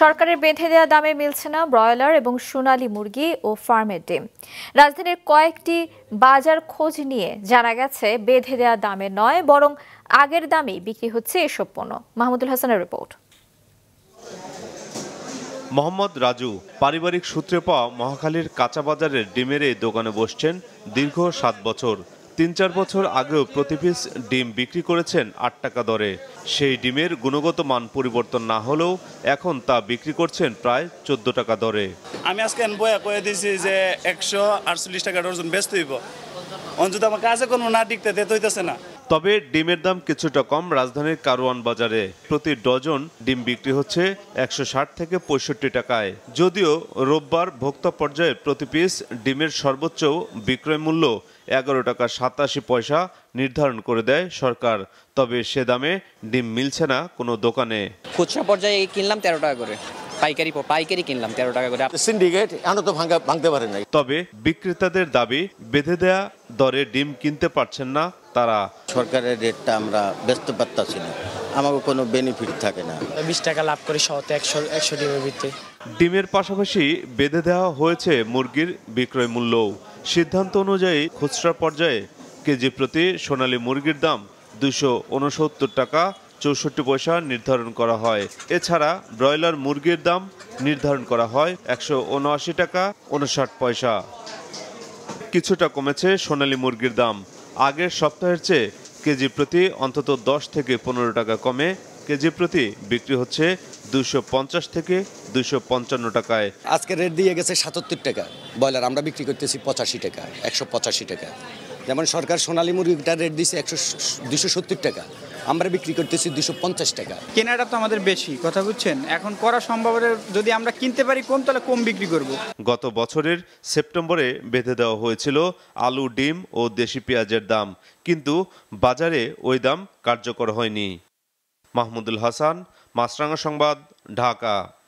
সরকারের বেঁধে দেওয়া দামে মিলছে না ব্রয়লার এবং সোনালি মুরগি ও ফার্মের ডিম রাজধানীর কয়েকটি বাজার খোঁজ নিয়ে জানা গেছে বেঁধে দেওয়া দামে নয় বরং আগের দামেই বিক্রি হচ্ছে এসব পণ্য মাহমুদুল হাসানের রিপোর্ট মোহাম্মদ রাজু পারিবারিক সূত্রে পাওয়া মহাখালীর কাঁচা বাজারের ডিমের এই দোকানে বসছেন দীর্ঘ সাত বছর তিন চার বছর আগেও প্রতি পিস ডিম বিক্রি করেছেন আট টাকা দরে সেই ডিমের গুণগত মান পরিবর্তন না হলেও এখন তা বিক্রি করছেন প্রায় চোদ্দ টাকা দরে আমি আজকে বয়া কয়ে দিছি যে একশো আটচল্লিশ টাকা ডর্জন ব্যস্ত হইব অন্তত আমার কাজে কোনো না টিকতে হইতেছে না তবে ডিমের দাম কিছুটা কম রাজধানীর কারওয়ান বাজারে প্রতি ডজন ডিম বিক্রি হচ্ছে একশো থেকে পঁয়ষট্টি টাকায় যদিও রোববার ভোক্তা পর্যায়ে প্রতি পিস ডিমের সর্বোচ্চ বিক্রয় মূল্য এগারো টাকা সাতাশি পয়সা নির্ধারণ করে দেয় সরকার তবে সে দামে ডিম মিলছে না কোনো দোকানে খুচরা পর্যায়ে কিনলাম তেরো টাকা করে পাইকারি পাইকারি কিনলাম তেরো টাকা করে সিন্ডিকেট এখনো তো ভাঙতে পারে নাই তবে বিক্রেতাদের দাবি বেঁধে দেয়া দরে ডিম কিনতে পারছেন না তারা সরকারের রেটটা আমরা ব্যস্ত পারতাছি না আমাকে কোনো বেনিফিট থাকে না বিশ টাকা লাভ করে শহতে একশো একশো ডিমের ভিত্তি ডিমের পাশাপাশি বেঁধে দেওয়া হয়েছে মুরগির বিক্রয় মূল্যও সিদ্ধান্ত অনুযায়ী খুচরা পর্যায়ে কেজি প্রতি সোনালী মুরগির দাম দুশো টাকা চৌষট্টি পয়সা নির্ধারণ করা হয় এছাড়া ব্রয়লার মুরগির দাম নির্ধারণ করা হয় একশো টাকা উনষাট পয়সা কিছুটা কমেছে সোনালী মুরগির দাম আগের সপ্তাহের চেয়ে কেজি প্রতি অন্তত দশ থেকে পনেরো টাকা কমে কেজি প্রতি বিক্রি হচ্ছে দুশো পঞ্চাশ থেকে দুশো পঞ্চান্ন টাকায় আজকে রেট দিয়ে গেছে সাতাত্তর টাকা ব্রয়লার আমরা বিক্রি করতেছি পঁচাশি টাকা একশো পঁচাশি টাকা যেমন সরকার সোনালি মুরগিটার রেট দিয়েছে একশো দুশো সত্তর টাকা আমরা বিক্রি করতেছি দুশো পঞ্চাশ টাকা কেনাটা তো আমাদের বেশি কথা বুঝছেন এখন করা সম্ভব যদি আমরা কিনতে পারি কম তাহলে কম বিক্রি করব গত বছরের সেপ্টেম্বরে বেঁধে দেওয়া হয়েছিল আলু ডিম ও দেশি পেঁয়াজের দাম কিন্তু বাজারে ওই দাম কার্যকর হয়নি মাহমুদুল হাসান মাছরাঙা সংবাদ ঢাকা